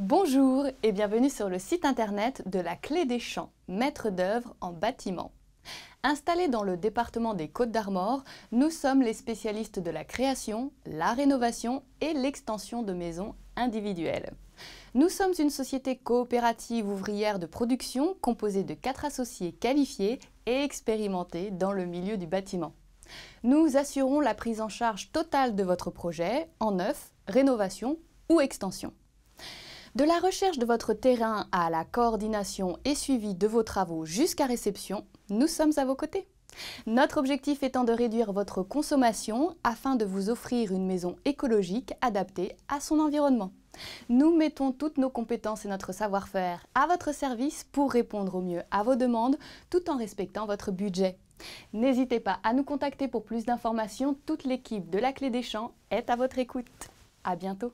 Bonjour et bienvenue sur le site internet de la Clé des Champs, maître d'œuvre en bâtiment. Installés dans le département des Côtes d'Armor, nous sommes les spécialistes de la création, la rénovation et l'extension de maisons individuelles. Nous sommes une société coopérative ouvrière de production composée de quatre associés qualifiés et expérimentés dans le milieu du bâtiment. Nous assurons la prise en charge totale de votre projet en neuf, rénovation ou extension. De la recherche de votre terrain à la coordination et suivi de vos travaux jusqu'à réception, nous sommes à vos côtés. Notre objectif étant de réduire votre consommation afin de vous offrir une maison écologique adaptée à son environnement. Nous mettons toutes nos compétences et notre savoir-faire à votre service pour répondre au mieux à vos demandes tout en respectant votre budget. N'hésitez pas à nous contacter pour plus d'informations, toute l'équipe de la Clé des Champs est à votre écoute. À bientôt